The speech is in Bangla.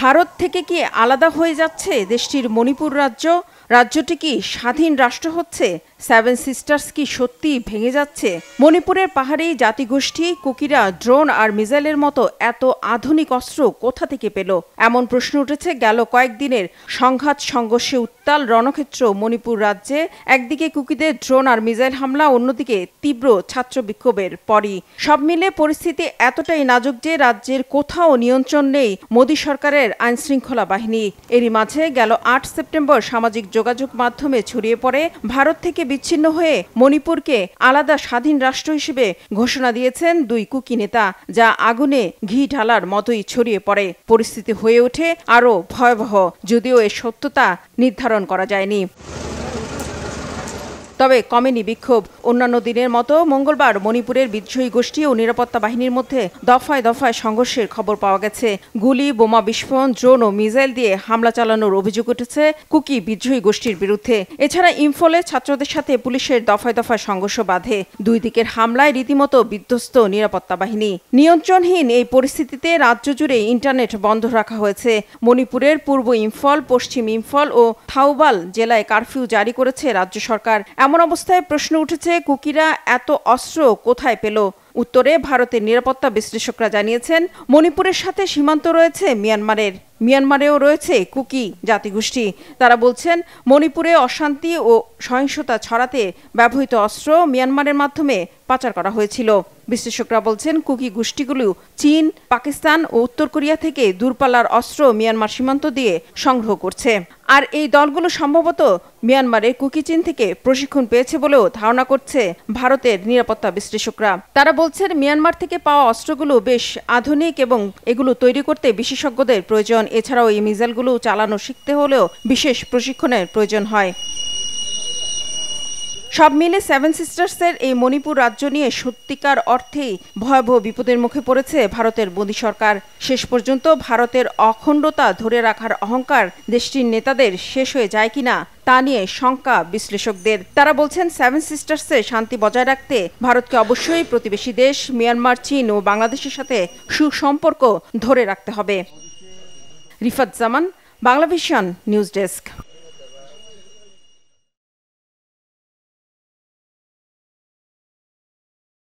ভারত থেকে কি আলাদা হয়ে যাচ্ছে দেশটির মণিপুর রাজ্য রাজ্যটি কি স্বাধীন রাষ্ট্র হচ্ছে সেভেন সিস্টার্স কি সত্যি ভেঙে যাচ্ছে মণিপুরের পাহাড়ি জাতিগোষ্ঠী কুকিরা ড্রোন আর মিসাইলের মতো এত আধুনিক অস্ত্র কোথা থেকে পেল এমন প্রশ্ন উঠেছে গেল কয়েকদিনের সংঘাত সংঘর্ষে উত্তাল রণক্ষেত্র মণিপুর রাজ্যে একদিকে কুকিদের ড্রোন আর মিসাইল হামলা অন্যদিকে তীব্র ছাত্র বিক্ষোভের পরই সব মিলে পরিস্থিতি এতটাই নাজুক যে রাজ্যের কোথাও নিয়ন্ত্রণ নেই মোদী সরকারের আইন শৃঙ্খলা বাহিনী এরই মাঝে গেল আট সেপ্টেম্বর সামাজিক যোগাযোগ মাধ্যমে ছড়িয়ে পড়ে ভারত থেকে বিচ্ছিন্ন হয়ে মণিপুরকে আলাদা স্বাধীন রাষ্ট্র হিসেবে ঘোষণা দিয়েছেন দুই কুকি নেতা যা আগুনে ঘি ঢালার মতোই ছড়িয়ে পড়ে পরিস্থিতি হয়ে ওঠে আরও ভয়াবহ যদিও এর সত্যতা নির্ধারণ করা যায়নি তবে কমেনি বিক্ষোভ অন্যান্য দিনের মতো মঙ্গলবার মণিপুরের বিদ্রোহী গোষ্ঠী ও নিরাপত্তা বাহিনীর মধ্যে দফায় দফায় সংঘর্ষের খবর পাওয়া গেছে গুলি বোমা বিস্ফোরণ ড্রোন ও মিসাইল দিয়ে হামলা চালানোর অভিযোগ উঠেছে কুকি বিদ্রোহী গোষ্ঠীর বিরুদ্ধে এছাড়া ইম্ফলে ছাত্রদের সাথে পুলিশের দফায় দফায় সংঘর্ষ বাধে দুই দিকের হামলায় রীতিমতো বিধ্বস্ত নিরাপত্তা বাহিনী নিয়ন্ত্রণহীন এই পরিস্থিতিতে রাজ্য জুড়ে ইন্টারনেট বন্ধ রাখা হয়েছে মণিপুরের পূর্ব ইম্ফল পশ্চিম ইম্ফল ও থাউবাল জেলায় কারফিউ জারি করেছে রাজ্য সরকার এমন অবস্থায় প্রশ্ন উঠেছে কুকিরা এত অস্ত্র কোথায় পেল উত্তরে ভারতের নিরাপত্তা বিশ্লেষকরা জানিয়েছেন মণিপুরের সাথে সীমান্ত রয়েছে মিয়ানমারের মিয়ানমারেও রয়েছে কুকি জাতিগোষ্ঠী তারা বলছেন মণিপুরে অশান্তি ও সহিংসতা ছড়াতে ব্যবহৃত অস্ত্র মিয়ানমারের মাধ্যমে পাচার করা হয়েছিল বিশ্লেষকরা বলছেন কুকি গোষ্ঠীগুলো চীন পাকিস্তান ও উত্তর কোরিয়া থেকে দূরপাল্লার অস্ত্র মিয়ানমার সীমান্ত দিয়ে সংগ্রহ করছে আর এই দলগুলো সম্ভবত মিয়ানমারের কুকি চীন থেকে প্রশিক্ষণ পেয়েছে বলেও ধারণা করছে ভারতের নিরাপত্তা বিশ্লেষকরা তারা বলছেন মিয়ানমার থেকে পাওয়া অস্ত্রগুলো বেশ আধুনিক এবং এগুলো তৈরি করতে বিশেষজ্ঞদের প্রয়োজন এছাড়াও এই মিসাইলগুলো চালানো শিখতে হলেও বিশেষ প্রশিক্ষণের প্রয়োজন হয় সব মিলে সেভেন সিস্টার্সের এই মণিপুর রাজ্য নিয়ে সত্যিকার অর্থেই ভয়াবহ বিপদের মুখে পড়েছে ভারতের মোদী সরকার শেষ পর্যন্ত ভারতের অখণ্ডতা ধরে রাখার অহংকার দেশটির নেতাদের শেষ হয়ে যায় কিনা তা নিয়ে শঙ্কা বিশ্লেষকদের তারা বলছেন সেভেন সিস্টার্সে শান্তি বজায় রাখতে ভারতকে অবশ্যই প্রতিবেশী দেশ মিয়ানমার চীন ও বাংলাদেশের সাথে সুসম্পর্ক ধরে রাখতে হবে রিফাত জামান বাংলাভিশন নিউজ ডেস্ক